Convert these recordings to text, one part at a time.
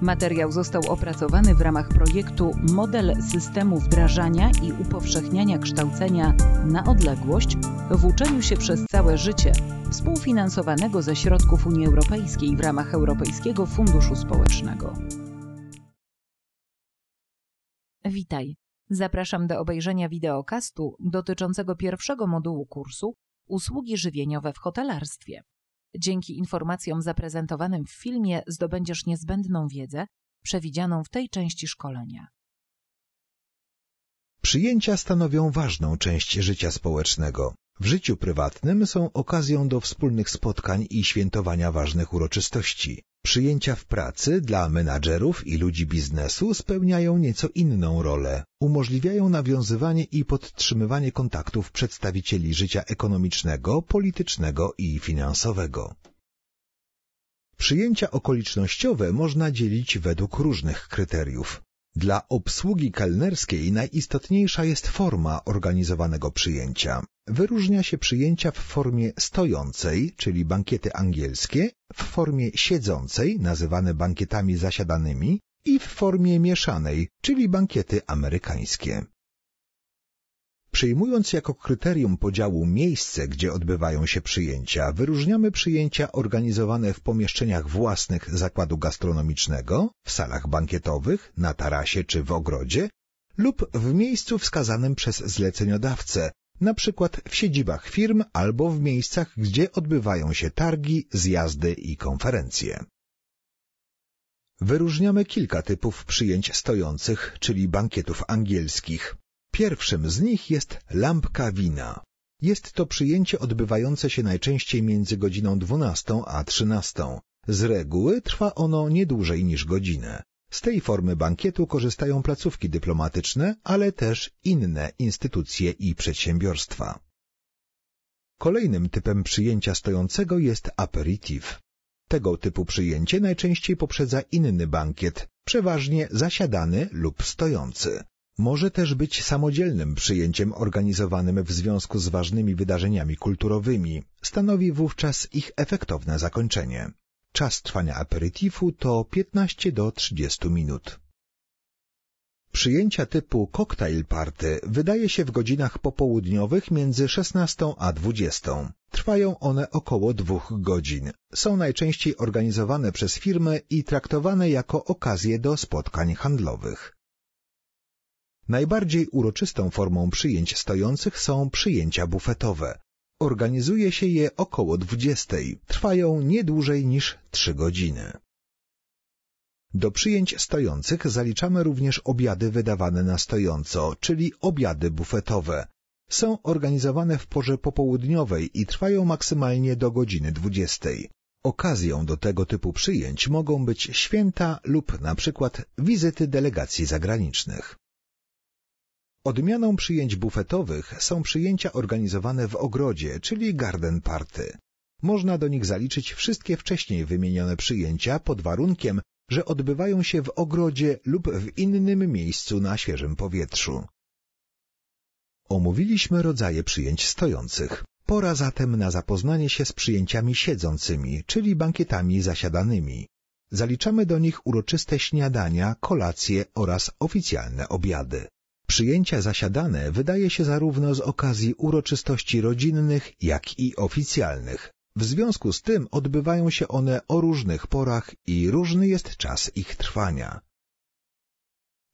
Materiał został opracowany w ramach projektu Model systemu wdrażania i upowszechniania kształcenia na odległość w uczeniu się przez całe życie, współfinansowanego ze środków Unii Europejskiej w ramach Europejskiego Funduszu Społecznego. Witaj. Zapraszam do obejrzenia wideokastu dotyczącego pierwszego modułu kursu Usługi żywieniowe w hotelarstwie. Dzięki informacjom zaprezentowanym w filmie zdobędziesz niezbędną wiedzę przewidzianą w tej części szkolenia. Przyjęcia stanowią ważną część życia społecznego. W życiu prywatnym są okazją do wspólnych spotkań i świętowania ważnych uroczystości. Przyjęcia w pracy dla menadżerów i ludzi biznesu spełniają nieco inną rolę. Umożliwiają nawiązywanie i podtrzymywanie kontaktów przedstawicieli życia ekonomicznego, politycznego i finansowego. Przyjęcia okolicznościowe można dzielić według różnych kryteriów. Dla obsługi kelnerskiej najistotniejsza jest forma organizowanego przyjęcia. Wyróżnia się przyjęcia w formie stojącej, czyli bankiety angielskie, w formie siedzącej, nazywane bankietami zasiadanymi, i w formie mieszanej, czyli bankiety amerykańskie. Przyjmując jako kryterium podziału miejsce, gdzie odbywają się przyjęcia, wyróżniamy przyjęcia organizowane w pomieszczeniach własnych zakładu gastronomicznego, w salach bankietowych, na tarasie czy w ogrodzie lub w miejscu wskazanym przez zleceniodawcę, na przykład w siedzibach firm albo w miejscach, gdzie odbywają się targi, zjazdy i konferencje. Wyróżniamy kilka typów przyjęć stojących, czyli bankietów angielskich. Pierwszym z nich jest lampka wina. Jest to przyjęcie odbywające się najczęściej między godziną 12 a 13. Z reguły trwa ono nie dłużej niż godzinę. Z tej formy bankietu korzystają placówki dyplomatyczne, ale też inne instytucje i przedsiębiorstwa. Kolejnym typem przyjęcia stojącego jest aperitif. Tego typu przyjęcie najczęściej poprzedza inny bankiet, przeważnie zasiadany lub stojący może też być samodzielnym przyjęciem organizowanym w związku z ważnymi wydarzeniami kulturowymi, stanowi wówczas ich efektowne zakończenie. Czas trwania aperitifu to 15 do 30 minut. Przyjęcia typu cocktail party wydaje się w godzinach popołudniowych między 16 a 20. Trwają one około dwóch godzin. Są najczęściej organizowane przez firmy i traktowane jako okazje do spotkań handlowych. Najbardziej uroczystą formą przyjęć stojących są przyjęcia bufetowe. Organizuje się je około 20. Trwają nie dłużej niż 3 godziny. Do przyjęć stojących zaliczamy również obiady wydawane na stojąco, czyli obiady bufetowe. Są organizowane w porze popołudniowej i trwają maksymalnie do godziny 20. Okazją do tego typu przyjęć mogą być święta lub na przykład wizyty delegacji zagranicznych. Odmianą przyjęć bufetowych są przyjęcia organizowane w ogrodzie, czyli garden party. Można do nich zaliczyć wszystkie wcześniej wymienione przyjęcia pod warunkiem, że odbywają się w ogrodzie lub w innym miejscu na świeżym powietrzu. Omówiliśmy rodzaje przyjęć stojących. Pora zatem na zapoznanie się z przyjęciami siedzącymi, czyli bankietami zasiadanymi. Zaliczamy do nich uroczyste śniadania, kolacje oraz oficjalne obiady. Przyjęcia zasiadane wydaje się zarówno z okazji uroczystości rodzinnych, jak i oficjalnych. W związku z tym odbywają się one o różnych porach i różny jest czas ich trwania.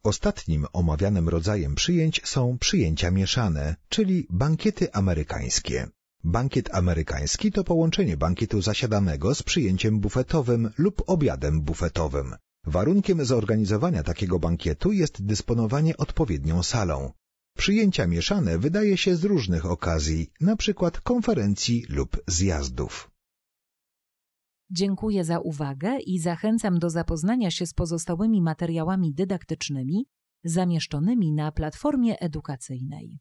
Ostatnim omawianym rodzajem przyjęć są przyjęcia mieszane, czyli bankiety amerykańskie. Bankiet amerykański to połączenie bankietu zasiadanego z przyjęciem bufetowym lub obiadem bufetowym. Warunkiem zorganizowania takiego bankietu jest dysponowanie odpowiednią salą. Przyjęcia mieszane wydaje się z różnych okazji, np. konferencji lub zjazdów. Dziękuję za uwagę i zachęcam do zapoznania się z pozostałymi materiałami dydaktycznymi zamieszczonymi na platformie edukacyjnej.